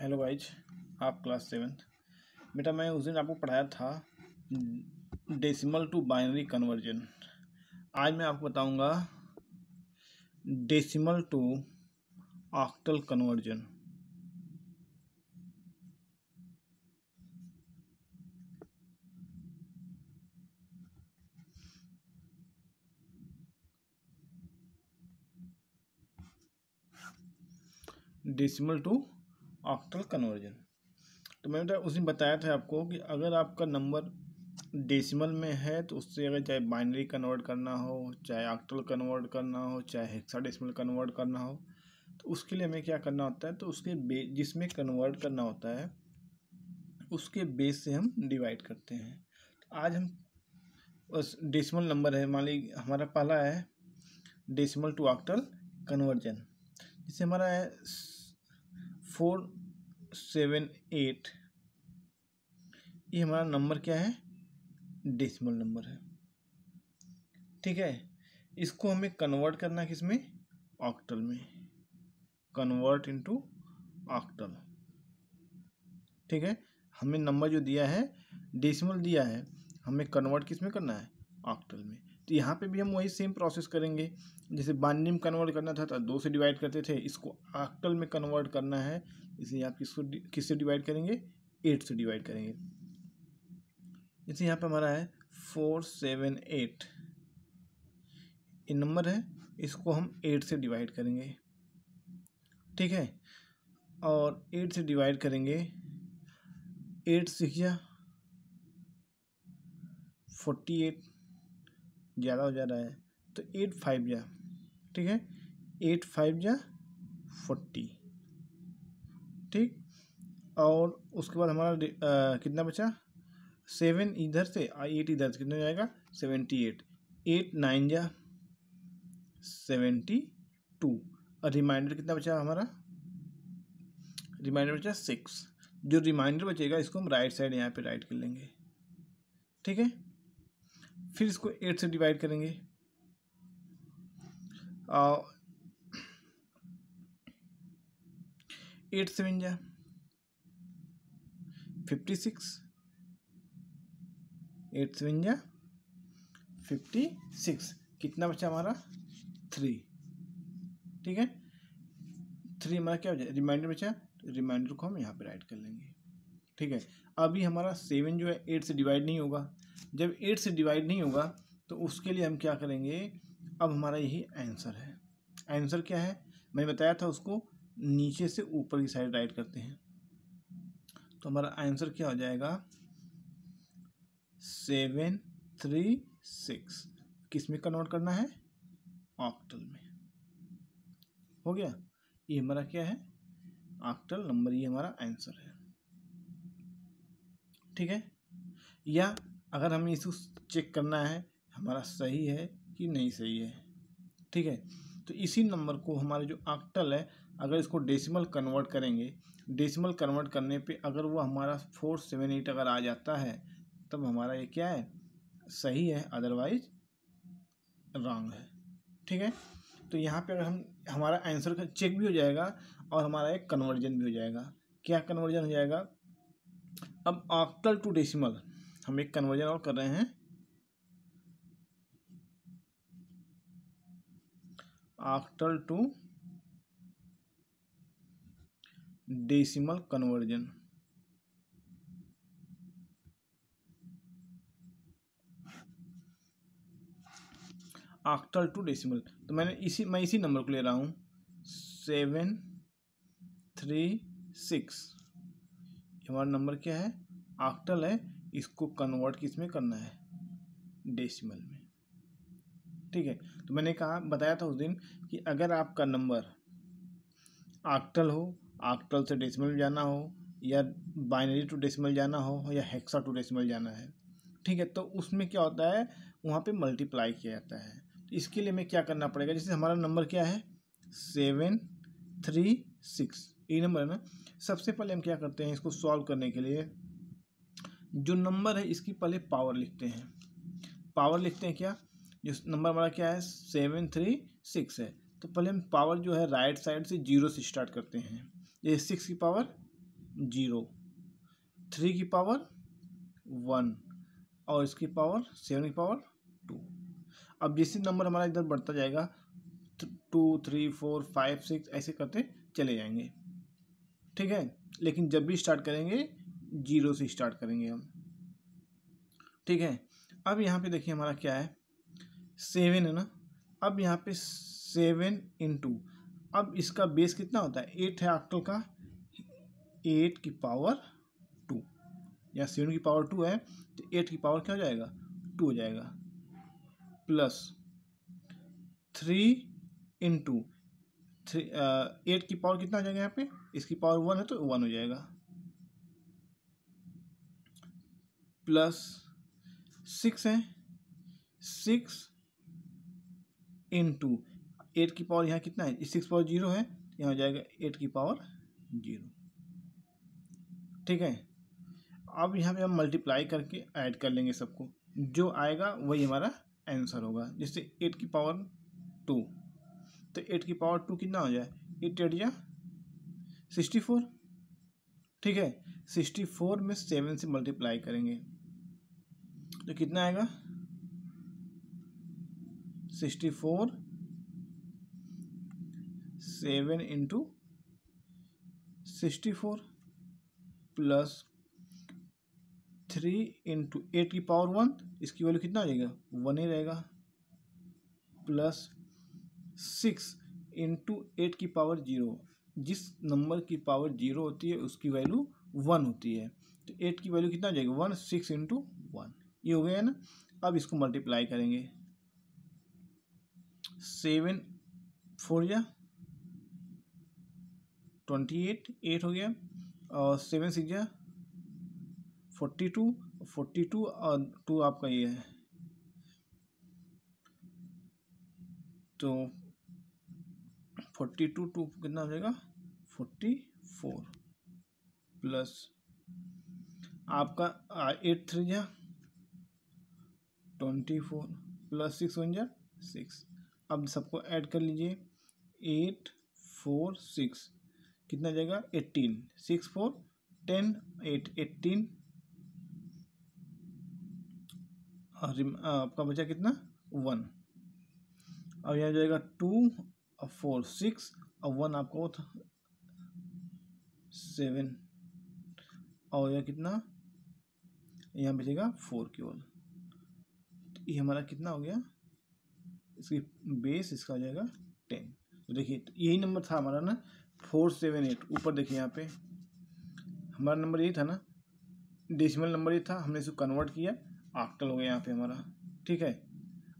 hello वाइज आप class seventh बेटा मैं उस दिन आपको पढ़ाया था डेसिमल टू बाइनरी कन्वर्जन आज मैं आपको बताऊंगा decimal to octal conversion decimal to octal conversion तो मैंने तो उस बताया था आपको कि अगर आपका नंबर डेसिमल में है तो उससे अगर चाहे बाइनरी कन्वर्ट करना हो चाहे ऑक्टल कन्वर्ट करना हो चाहे हेक्सा डेसिमल कन्वर्ट करना हो तो उसके लिए हमें क्या करना होता है तो उसके बे जिसमें कन्वर्ट करना होता है उसके बेस से हम डिवाइड करते हैं तो आज हम बस डेसिमल नंबर है मान ली हमारा पहला है डेसिमल टू ऑक्टल कन्वर्जन जिससे हमारा है फोर सेवन एट ये हमारा नंबर क्या है डेसिमल नंबर है ठीक है इसको हमें कन्वर्ट करना है किसमें ऑक्टल में कन्वर्ट इनटू ऑक्टल ठीक है हमें नंबर जो दिया है डेसिमल दिया है हमें कन्वर्ट किस में करना है ऑक्टल में तो यहाँ पे भी हम वही सेम प्रोसेस करेंगे जैसे बानने में कन्वर्ट करना था तो दो से डिवाइड करते थे इसको आकल में कन्वर्ट करना है इसे आप किसको किससे डिवाइड करेंगे एट से डिवाइड करेंगे जैसे यहाँ पे हमारा है फोर सेवन एट ये नंबर है इसको हम एट से डिवाइड करेंगे ठीक है और एट से डिवाइड करेंगे एट सीखिया फोर्टी एट ग्यारह हो जा रहा है तो एट फाइव जा ठीक है एट फाइव जा फोर्टी ठीक और उसके बाद हमारा आ, कितना बचा सेवन इधर से एट इधर से कितना जाएगा सेवेंटी एट एट नाइन जा सेवेंटी टू और रिमाइंडर कितना बचा हमारा रिमाइंडर बचा सिक्स जो रिमाइंडर बचेगा इसको हम राइट साइड यहाँ पे राइट कर लेंगे ठीक है फिर इसको एट से डिवाइड करेंगे एट सेवन जा फिफ्टी सिक्स एट सेवन जा फिफ्टी सिक्स कितना बचा हमारा थ्री ठीक है थ्री हमारा क्या हो जाए रिमाइंडर बचा तो रिमाइंडर को हम यहाँ पे राइट कर लेंगे ठीक है अभी हमारा सेवन जो है एट से डिवाइड नहीं होगा जब एट से डिवाइड नहीं होगा तो उसके लिए हम क्या करेंगे अब हमारा यही आंसर है आंसर क्या है मैंने बताया था उसको नीचे से ऊपर की साइड राइट करते हैं तो हमारा आंसर क्या हो जाएगा सेवन थ्री सिक्स किस में कन्वर्ट करना है ऑक्टल में हो गया ये हमारा क्या है ऑक्टल नंबर ये हमारा आंसर है ठीक है या अगर हमें इसको चेक करना है हमारा सही है कि नहीं सही है ठीक है तो इसी नंबर को हमारे जो आक्टल है अगर इसको डेसिमल कन्वर्ट करेंगे डेसिमल कन्वर्ट करने पे अगर वो हमारा फोर सेवन एट अगर आ जाता है तब हमारा ये क्या है सही है अदरवाइज रॉन्ग है ठीक है तो यहाँ पे अगर हम हमारा आंसर का चेक भी हो जाएगा और हमारा एक कन्वर्जन भी हो जाएगा क्या कन्वर्जन हो जाएगा अब ऑक्टल टू डेसिमल हम एक कन्वर्जन और कर रहे हैं octal to decimal conversion octal to decimal तो मैंने इसी मैं इसी नंबर को ले रहा हूँ सेवन थ्री सिक्स हमारा नंबर क्या है आक्टल है इसको कन्वर्ट किस में करना है डेसिमल में ठीक है तो मैंने कहा बताया था उस दिन कि अगर आपका नंबर आक्टल हो आक्टल से डेसिमल में जाना हो या बाइनरी टू डेसिमल जाना हो या हेक्सा टू डेसिमल जाना है ठीक है तो उसमें क्या होता है वहाँ पे मल्टीप्लाई किया जाता है तो इसके लिए हमें क्या करना पड़ेगा जैसे हमारा नंबर क्या है सेवन थ्री सिक्स ये नंबर है ना सबसे पहले हम क्या करते हैं इसको सॉल्व करने के लिए जो नंबर है इसकी पहले पावर लिखते हैं पावर लिखते हैं क्या जो नंबर हमारा क्या है सेवन थ्री सिक्स है तो पहले हम पावर जो है राइट साइड से जीरो से स्टार्ट करते हैं ये सिक्स की पावर जीरो थ्री की पावर वन और इसकी पावर सेवन की पावर टू अब जैसे नंबर हमारा इधर बढ़ता जाएगा two three four five six ऐसे करते चले जाएंगे ठीक है लेकिन जब भी स्टार्ट करेंगे जीरो से स्टार्ट करेंगे हम ठीक है अब यहाँ पे देखिए हमारा क्या है सेवन है ना अब यहाँ पे सेवन इंटू अब इसका बेस कितना होता है एट है आक्टल का एट की पावर टू या सेवन की पावर टू है तो एट की पावर क्या हो जाएगा टू हो जाएगा plus three into three eight की पावर कितना हो जाएगा यहाँ पे इसकी पावर वन है तो वन हो जाएगा प्लस सिक्स है सिक्स इन टू एट की पावर यहाँ कितना है सिक्स पावर जीरो है यहाँ हो जाएगा एट की पावर जीरो ठीक है अब यहाँ पे हम मल्टीप्लाई करके ऐड कर लेंगे सबको जो आएगा वही हमारा आंसर होगा जैसे एट की पावर टू तो एट की पावर टू कितना हो जाए एट एट या सिक्सटी फोर ठीक है सिक्सटी फोर में सेवन से मल्टीप्लाई करेंगे तो कितना आएगा sixty four seven into sixty four plus three into eight की पावर वन इसकी वैल्यू कितना आ जाएगा वन ही रहेगा प्लस सिक्स इंटू एट की पावर जीरो जिस नंबर की पावर जीरो होती है उसकी वैल्यू वन होती है तो एट की वैल्यू कितना हो जाएगी वन सिक्स इंटू वन ये हो गया है ना अब इसको मल्टीप्लाई करेंगे सेवन फोर या ट्वेंटी एट एट हो गया और सेवन सिक्स या फोर्टी टू फोर्टी टू और टू आपका ये है तो फोर्टी टू टू कितना हो जाएगा फोर्टी फोर प्लस आपका एट थ्री जा twenty four plus six one जा सिक्स अब सबको ऐड कर लीजिए एट फोर सिक्स कितना जाएगा eighteen six four ten eight eighteen और आपका बचा कितना वन अब यहाँ जाएगा टू और फोर सिक्स और वन आपका वो था सेवन और यह कितना यहाँ बचेगा फोर केवल तो ये हमारा कितना हो गया इसकी बेस इसका हो जाएगा टेन तो देखिए तो यही नंबर था हमारा ना फोर सेवन एट ऊपर देखिए यहाँ पे हमारा नंबर यही था ना डेसिमल नंबर ये था हमने इसको कन्वर्ट किया आकटल हो गया यहाँ पे हमारा ठीक है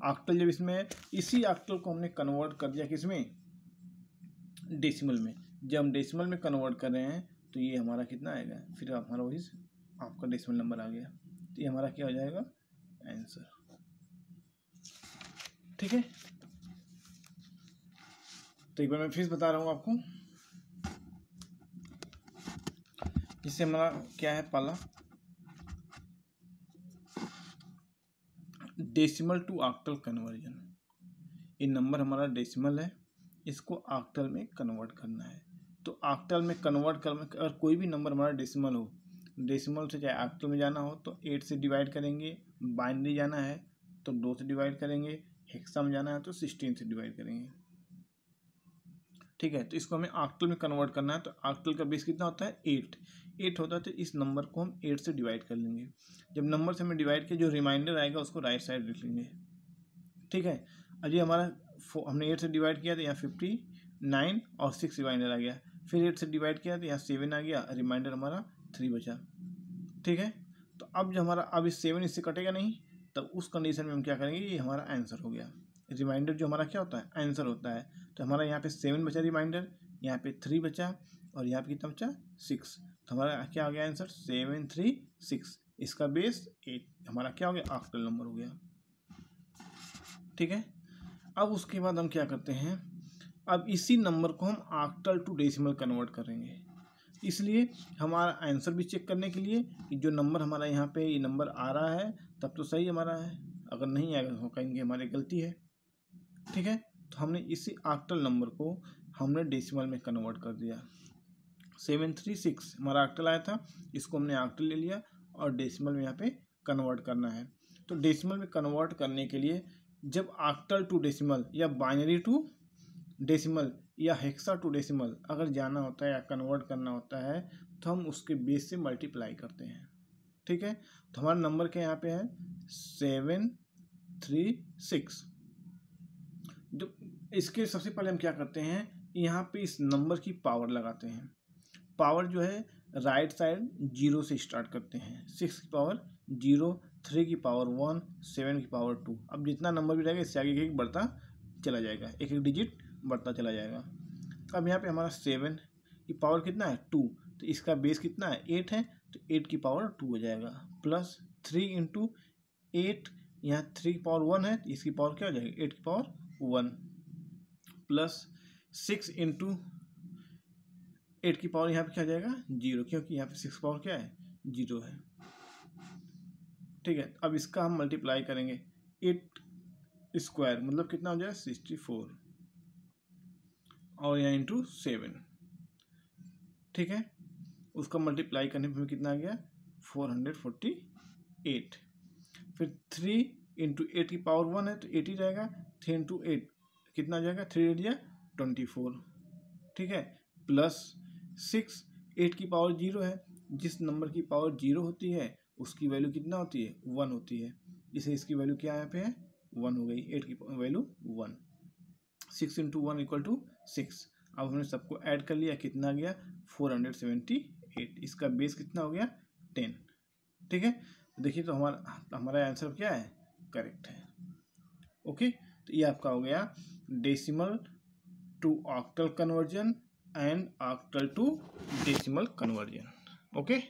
आक्टल जब इसमें है इसी आक्टल को हमने कन्वर्ट कर दिया किसमें डेसिमल में जब हम डेसिमल में कन्वर्ट कर रहे हैं तो ये हमारा कितना आएगा फिर हमारा वही आपका डेसिमल नंबर आ गया तो ये हमारा क्या हो जाएगा आंसर ठीक है तो एक बार मैं फिर बता रहा हूँ आपको इससे हमारा क्या है पाला डेसिमल टू आक्टल कन्वर्जन ये नंबर हमारा डेसिमल है इसको आक्टल में कन्वर्ट करना है तो आक्टल में कन्वर्ट कर अगर कोई भी नंबर हमारा डेसिमल हो डेसिमल से चाहे आक्टल में जाना हो तो एट से डिवाइड करेंगे बाइनरी जाना है तो दो से डिवाइड करेंगे हेक्सा में जाना है तो सिक्सटीन से डिवाइड करेंगे ठीक है तो इसको हमें आक्टल में कन्वर्ट करना है तो आक्टल का बेस कितना होता है एट एट होता है तो इस नंबर को हम एट से डिवाइड कर लेंगे जब नंबर से हमें डिवाइड किया जो रिमाइंडर आएगा उसको राइट साइड लिख लेंगे ठीक है अब हमारा हमने एट से डिवाइड किया तो यहाँ फिफ्टी नाइन और सिक्स रिमाइंडर आ गया फिर एट से डिवाइड किया तो यहाँ सेवन आ गया रिमाइंडर हमारा थ्री बचा ठीक है तो अब जो हमारा अब इस सेवन इससे कटेगा नहीं तब तो उस कंडीशन में हम क्या करेंगे ये हमारा आंसर हो गया रिमाइंडर जो हमारा क्या होता है आंसर होता है तो हमारा यहाँ पे सेवन बचा रिमाइंडर यहाँ पे थ्री बचा और यहाँ पे कितना बचा सिक्स तो हमारा क्या हो गया आंसर सेवन थ्री सिक्स इसका बेस एट हमारा क्या हो गया आखिरी नंबर हो गया ठीक है अब उसके बाद हम क्या करते हैं अब इसी नंबर को हम आक्टल टू डेसिमल कन्वर्ट करेंगे इसलिए हमारा आंसर भी चेक करने के लिए कि जो नंबर हमारा यहाँ पे ये नंबर आ रहा है तब तो सही हमारा है अगर नहीं आएगा तो कहेंगे हमारी गलती है ठीक है तो हमने इसी आक्टल नंबर को हमने डेसिमल में कन्वर्ट कर दिया सेवन थ्री सिक्स हमारा आक्टल आया था इसको हमने आक्टल ले लिया और डेसिमल में यहाँ पे कन्वर्ट करना है तो डेसिमल में कन्वर्ट करने के लिए जब आक्टल टू डेसिमल या बाइनरी टू डेसिमल या हेक्सा टू डेसिमल अगर जाना होता है या कन्वर्ट करना होता है तो हम उसके बेस से मल्टीप्लाई करते हैं ठीक है तो हमारा नंबर क्या यहाँ पे है सेवन थ्री सिक्स जब इसके सबसे पहले हम क्या करते हैं यहाँ पे इस नंबर की पावर लगाते हैं पावर जो है राइट साइड जीरो से स्टार्ट करते हैं सिक्स की पावर जीरो थ्री की पावर वन सेवन की पावर टू अब जितना नंबर भी रहेगा इससे आगे एक बढ़ता चला जाएगा एक एक डिजिट बढ़ता चला जाएगा अब यहाँ पे हमारा सेवन की पावर कितना है टू तो इसका बेस कितना है एट है तो एट की पावर टू हो जाएगा प्लस थ्री इंटू एट यहाँ थ्री की पावर वन है तो इसकी पावर क्या हो जाएगी एट की power one plus six into eight की पावर यहाँ पे क्या जाएगा जीरो क्योंकि यहाँ पे सिक्स पावर क्या है जीरो है ठीक है अब इसका हम मल्टीप्लाई करेंगे एट स्क्वायर मतलब कितना हो जाएगा सिक्सटी फोर और यहाँ इंटू सेवन ठीक है उसका मल्टीप्लाई करने पर कितना आ गया फोर हंड्रेड फोर्टी एट फिर थ्री इंटू एट की पावर वन है तो एट ही रहेगा थ्री इंटू एट कितना जाएगा थ्री एट या ट्वेंटी फोर ठीक है प्लस सिक्स एट की पावर जीरो है जिस नंबर की पावर जीरो होती है उसकी वैल्यू कितना होती है वन होती है इसे इसकी वैल्यू क्या यहाँ पे है वन हो गई एट की value one six into one equal to six अब हमने सबको ऐड कर लिया कितना गया फोर हंड्रेड सेवेंटी एट इसका बेस कितना हो गया टेन ठीक है तो देखिए तो हमारा हमारा आंसर क्या है करेक्ट है ओके तो ये आपका हो गया decimal to octal conversion and after to decimal conversion okay